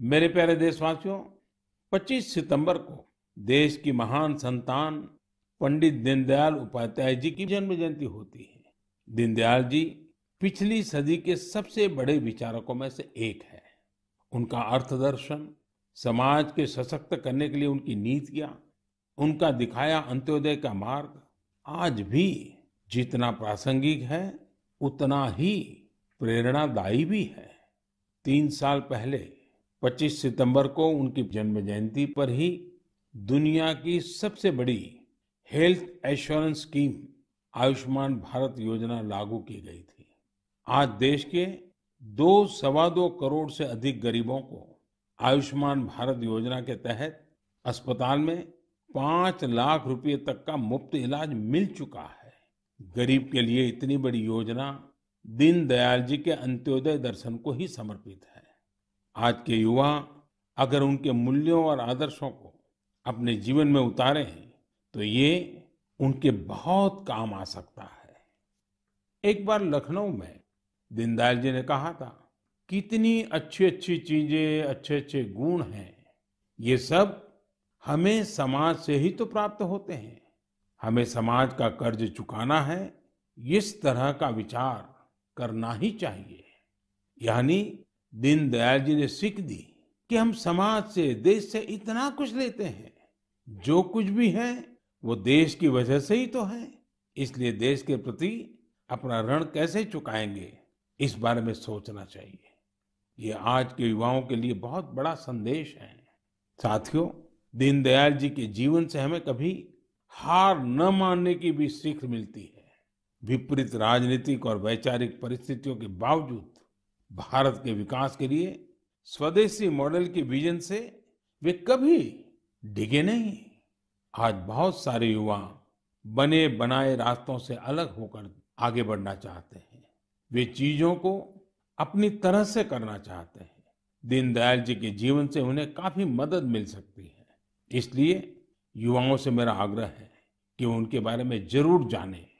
मेरे प्यारे देशवासियों 25 सितंबर को देश की महान संतान पंडित दीनदयाल उपाध्याय जी की जन्म जयंती होती है दीनदयाल जी पिछली सदी के सबसे बड़े विचारकों में से एक है उनका अर्थदर्शन समाज के सशक्त करने के लिए उनकी नीतियां उनका दिखाया अंत्योदय का मार्ग आज भी जितना प्रासंगिक है उतना ही प्रेरणादायी भी है तीन साल पहले 25 सितंबर को उनकी जन्म जयंती पर ही दुनिया की सबसे बड़ी health assurance scheme Ayushman Bharat Yojana लागू की गई थी आज देश के दो सवा दो करोड़ से अधिक गरीबों को आयुष्मान भारत योजना के तहत अस्पताल में पांच लाख रुपए तक का मुफ्त इलाज मिल चुका है गरीब के लिए इतनी बड़ी योजना दीनदयाल जी के अंत्योदय दर्शन को ही समर्पित है आज के युवा अगर उनके मूल्यों और आदर्शों को अपने जीवन में उतारे हैं तो ये उनके बहुत काम आ सकता है एक बार लखनऊ में दीनदयाल जी ने कहा था कितनी अच्छी अच्छी चीजें अच्छे अच्छे गुण हैं ये सब हमें समाज से ही तो प्राप्त होते हैं हमें समाज का कर्ज चुकाना है इस तरह का विचार करना ही चाहिए यानी दीनदयाल जी ने सीख दी कि हम समाज से देश से इतना कुछ लेते हैं जो कुछ भी है वो देश की वजह से ही तो है इसलिए देश के प्रति अपना ऋण कैसे चुकाएंगे इस बारे में सोचना चाहिए ये आज के युवाओं के लिए बहुत बड़ा संदेश है साथियों दीनदयाल जी के जीवन से हमें कभी हार न मानने की भी सीख मिलती है विपरीत राजनीतिक और वैचारिक परिस्थितियों के बावजूद भारत के विकास के लिए स्वदेशी मॉडल के विजन से वे कभी डिगे नहीं आज बहुत सारे युवा बने बनाए रास्तों से अलग होकर आगे बढ़ना चाहते हैं वे चीजों को अपनी तरह से करना चाहते हैं दीनदयाल जी के जीवन से उन्हें काफी मदद मिल सकती है इसलिए युवाओं से मेरा आग्रह है कि उनके बारे में जरूर जानें